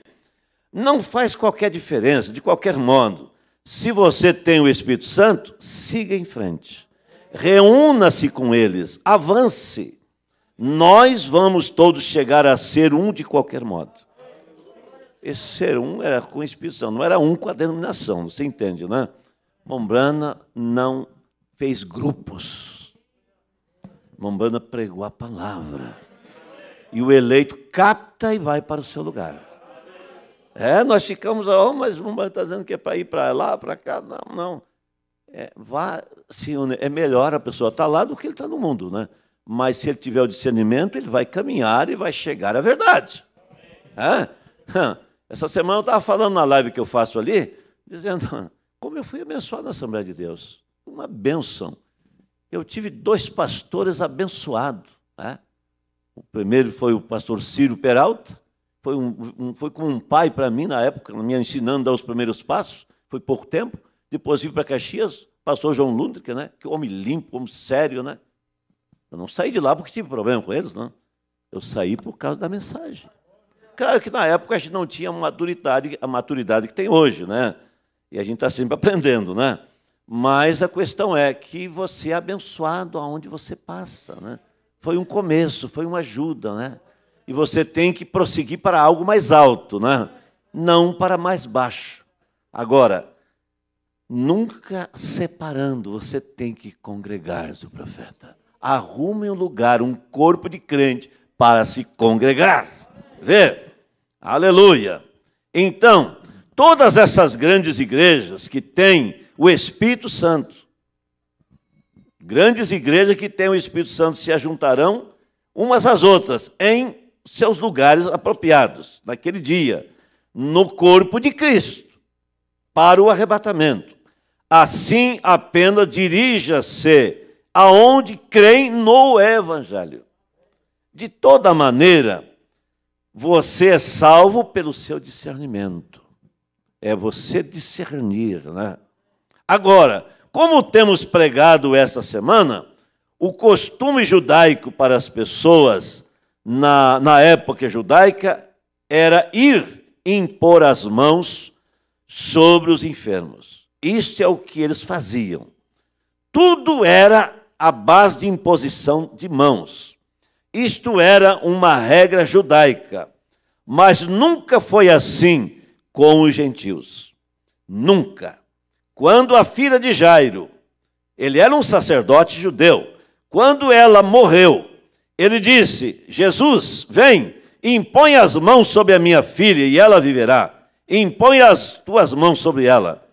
[SPEAKER 1] não faz qualquer diferença, de qualquer modo. Se você tem o Espírito Santo, siga em frente. Reúna-se com eles, avance. Nós vamos todos chegar a ser um de qualquer modo. Esse ser um era com o Espírito Santo, não era um com a denominação, você entende, né? Mombrana não fez grupos. Mombrana pregou a palavra. E o eleito capta e vai para o seu lugar. É, nós ficamos, oh, mas Mombrana está dizendo que é para ir para lá, para cá. Não, não. É, vá, se é melhor a pessoa estar tá lá do que ele estar tá no mundo, né? Mas se ele tiver o discernimento, ele vai caminhar e vai chegar à verdade. É? Essa semana eu estava falando na live que eu faço ali, dizendo [laughs] como eu fui abençoado na Assembleia de Deus. Uma benção. Eu tive dois pastores abençoados. Né? O primeiro foi o pastor Ciro Peralta, foi, um, um, foi como um pai para mim na época, me ensinando a dar os primeiros passos, foi pouco tempo. Depois vim para Caxias, pastor João Lundrick, né? que homem limpo, homem sério. Né? Eu não saí de lá porque tive problema com eles, não. Eu saí por causa da mensagem. Claro que na época a gente não tinha maturidade, a maturidade que tem hoje, né? E a gente está sempre [laughs] aprendendo, né? Mas a questão é que você é abençoado aonde você passa, né? Foi um começo, foi uma ajuda, né? E você tem que prosseguir para algo mais alto, né? Não para mais baixo. Agora, nunca separando, você tem que congregar, o profeta. Arrume um lugar, um corpo de crente para se congregar. Vê? Aleluia! Então, todas essas grandes igrejas que têm o Espírito Santo, grandes igrejas que têm o Espírito Santo se ajuntarão umas às outras em seus lugares apropriados, naquele dia, no corpo de Cristo, para o arrebatamento. Assim apenas dirija-se aonde creem no Evangelho. De toda maneira, você é salvo pelo seu discernimento. É você discernir, né? Agora, como temos pregado esta semana, o costume judaico para as pessoas na, na época judaica era ir impor as mãos sobre os enfermos. Isto é o que eles faziam. Tudo era à base de imposição de mãos. Isto era uma regra judaica, mas nunca foi assim com os gentios. Nunca. Quando a filha de Jairo, ele era um sacerdote judeu, quando ela morreu, ele disse: Jesus, vem, impõe as mãos sobre a minha filha e ela viverá. Impõe as tuas mãos sobre ela.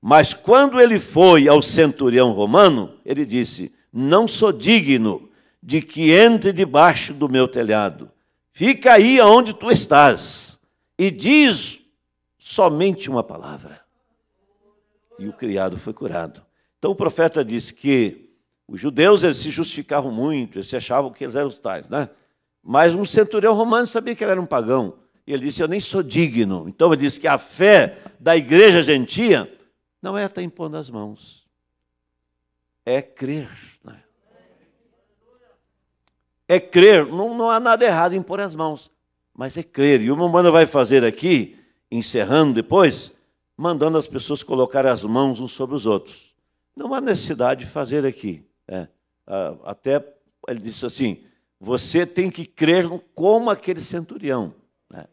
[SPEAKER 1] Mas quando ele foi ao centurião romano, ele disse: Não sou digno de que entre debaixo do meu telhado. Fica aí aonde tu estás e diz somente uma palavra. E o criado foi curado. Então o profeta disse que os judeus eles se justificavam muito, eles se achavam que eles eram os tais, né? Mas um centurião romano sabia que ele era um pagão. E ele disse: Eu nem sou digno. Então ele disse que a fé da igreja gentia não é até impondo as mãos, é crer é crer, não, não há nada errado em pôr as mãos, mas é crer. E o Mumano vai fazer aqui, encerrando depois, mandando as pessoas colocar as mãos uns sobre os outros. Não há necessidade de fazer aqui. É. Até ele disse assim: você tem que crer como aquele centurião. É.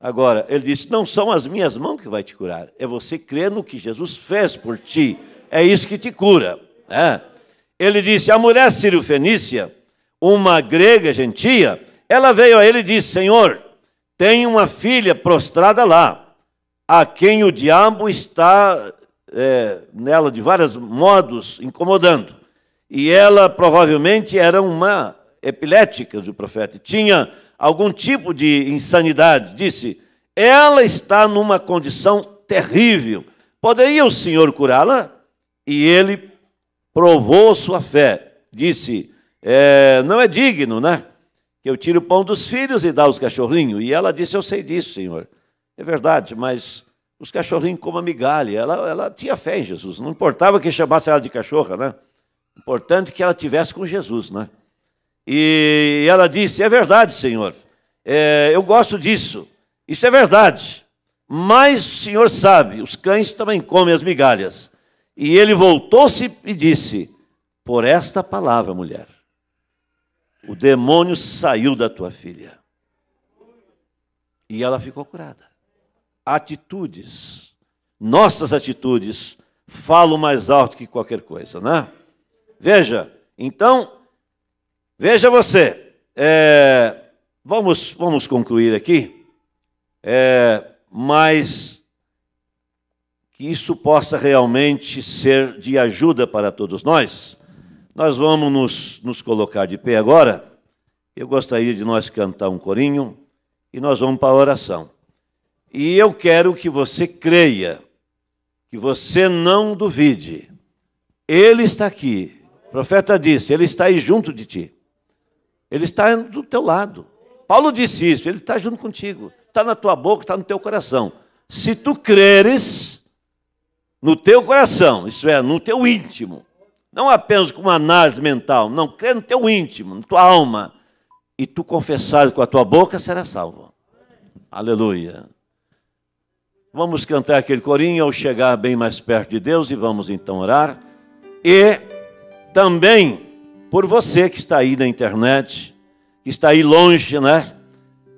[SPEAKER 1] Agora, ele disse: não são as minhas mãos que vai te curar, é você crer no que Jesus fez por ti. É isso que te cura. É. Ele disse: a mulher sírio-fenícia uma grega gentia, ela veio a ele e disse: Senhor, tenho uma filha prostrada lá, a quem o diabo está é, nela de vários modos incomodando. E ela provavelmente era uma epilética, diz o profeta, tinha algum tipo de insanidade. Disse: ela está numa condição terrível. Poderia o Senhor curá-la? E ele provou sua fé. Disse: é, não é digno, né? Que eu tire o pão dos filhos e dá aos cachorrinhos. E ela disse: Eu sei disso, senhor. É verdade, mas os cachorrinhos comam a migalha. Ela, ela tinha fé em Jesus. Não importava que chamasse ela de cachorra, né? Importante que ela tivesse com Jesus, né? E ela disse: É verdade, senhor. É, eu gosto disso. Isso é verdade. Mas o senhor sabe, os cães também comem as migalhas. E ele voltou-se e disse: Por esta palavra, mulher o demônio saiu da tua filha. E ela ficou curada. Atitudes, nossas atitudes, falam mais alto que qualquer coisa, né? Veja, então, veja você. É, vamos, vamos concluir aqui. É, mas que isso possa realmente ser de ajuda para todos nós. Nós vamos nos, nos colocar de pé agora. Eu gostaria de nós cantar um corinho e nós vamos para a oração. E eu quero que você creia, que você não duvide. Ele está aqui. O profeta disse: Ele está aí junto de ti. Ele está do teu lado. Paulo disse isso: Ele está junto contigo. Está na tua boca, está no teu coração. Se tu creres no teu coração, isso é, no teu íntimo, não apenas com uma análise mental, não, crê no teu íntimo, na tua alma. E tu confessares com a tua boca, serás salvo. Aleluia. Vamos cantar aquele corinho ao chegar bem mais perto de Deus e vamos então orar. E também por você que está aí na internet, que está aí longe, né?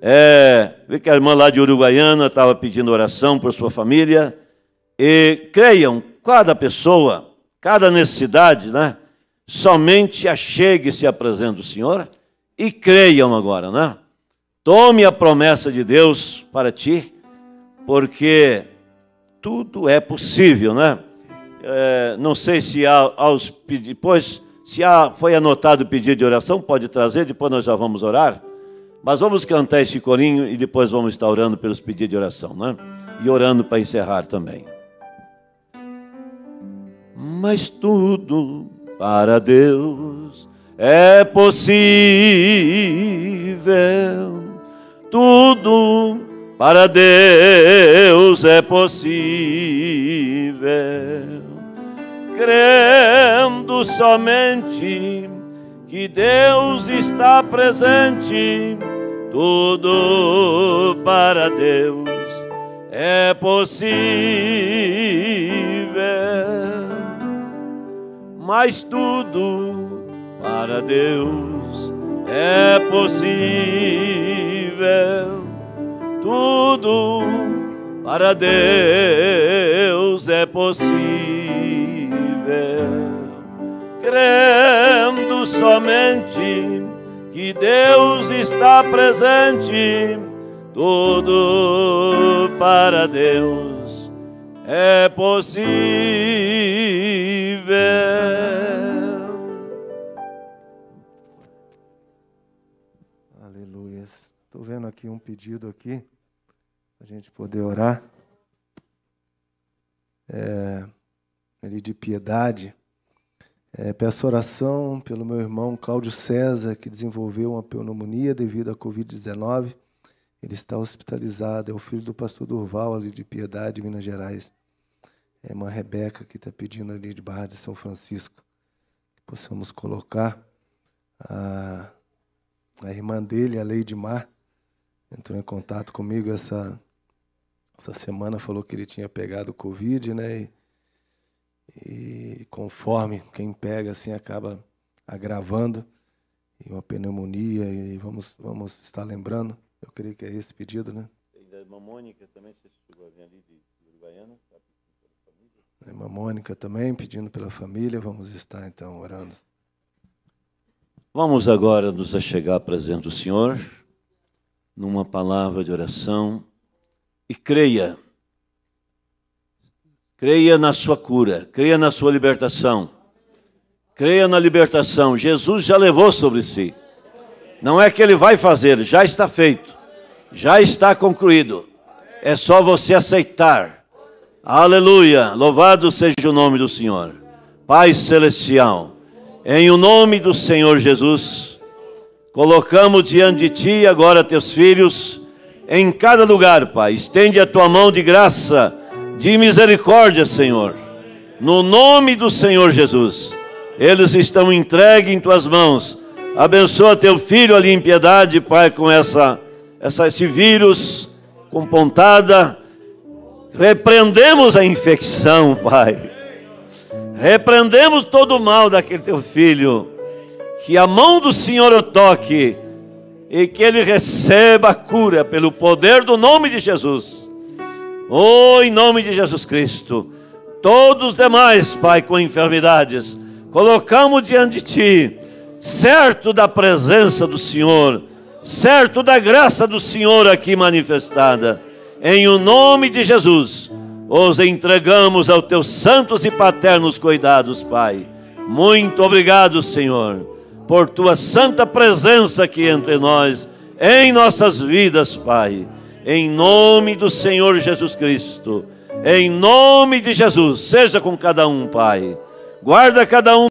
[SPEAKER 1] É, vi que a irmã lá de Uruguaiana estava pedindo oração por sua família. E creiam, cada pessoa cada necessidade, né? Somente achegue-se apresenta, o Senhor e creiam agora, né? Tome a promessa de Deus para ti, porque tudo é possível, né? É, não sei se há aos depois, se há, foi anotado o pedido de oração, pode trazer, depois nós já vamos orar. Mas vamos cantar esse corinho e depois vamos estar orando pelos pedidos de oração, né? E orando para encerrar também mas tudo para Deus é possível. Tudo para Deus é possível. Crendo somente que Deus está presente, tudo para Deus é possível mas tudo para Deus é possível. Tudo para Deus é possível. Crendo somente que Deus está presente, tudo para Deus é
[SPEAKER 2] possível. Aleluia. Estou vendo aqui um pedido aqui, a gente poder orar. É, ele de piedade. É, peço oração pelo meu irmão Cláudio César, que desenvolveu uma pneumonia devido à Covid-19. Ele está hospitalizado, é o filho do pastor Durval, ali de Piedade, Minas Gerais é irmã Rebeca que está pedindo ali de Barra de São Francisco, que possamos colocar a, a irmã dele, a Mar, entrou em contato comigo essa, essa semana, falou que ele tinha pegado Covid, né? E, e conforme quem pega assim acaba agravando e uma pneumonia e vamos vamos estar lembrando eu creio que é esse pedido né
[SPEAKER 1] e da é irmã Mônica também se chegou a vir ali de, de Uruguaiana
[SPEAKER 2] a irmã Mônica também pedindo pela família, vamos estar então orando.
[SPEAKER 1] Vamos agora nos achegar à presença do Senhor, numa palavra de oração, e creia. Creia na sua cura, creia na sua libertação. Creia na libertação. Jesus já levou sobre si. Não é que ele vai fazer, já está feito, já está concluído. É só você aceitar Aleluia! Louvado seja o nome do Senhor. Pai Celestial, em o nome do Senhor Jesus, colocamos diante de Ti agora teus filhos em cada lugar, Pai. Estende a Tua mão de graça, de misericórdia, Senhor. No nome do Senhor Jesus, eles estão entregues em Tuas mãos. Abençoa teu filho ali em piedade, Pai, com essa, essa, esse vírus, com pontada Repreendemos a infecção, Pai. Repreendemos todo o mal daquele teu filho. Que a mão do Senhor o toque e que ele receba a cura pelo poder do nome de Jesus. Oh, em nome de Jesus Cristo. Todos os demais, Pai, com enfermidades, colocamos diante de ti, certo da presença do Senhor, certo da graça do Senhor aqui manifestada. Em o nome de Jesus, os entregamos aos teus santos e paternos cuidados, Pai. Muito obrigado, Senhor, por tua santa presença aqui entre nós, em nossas vidas, Pai. Em nome do Senhor Jesus Cristo. Em nome de Jesus, seja com cada um, Pai. Guarda cada um.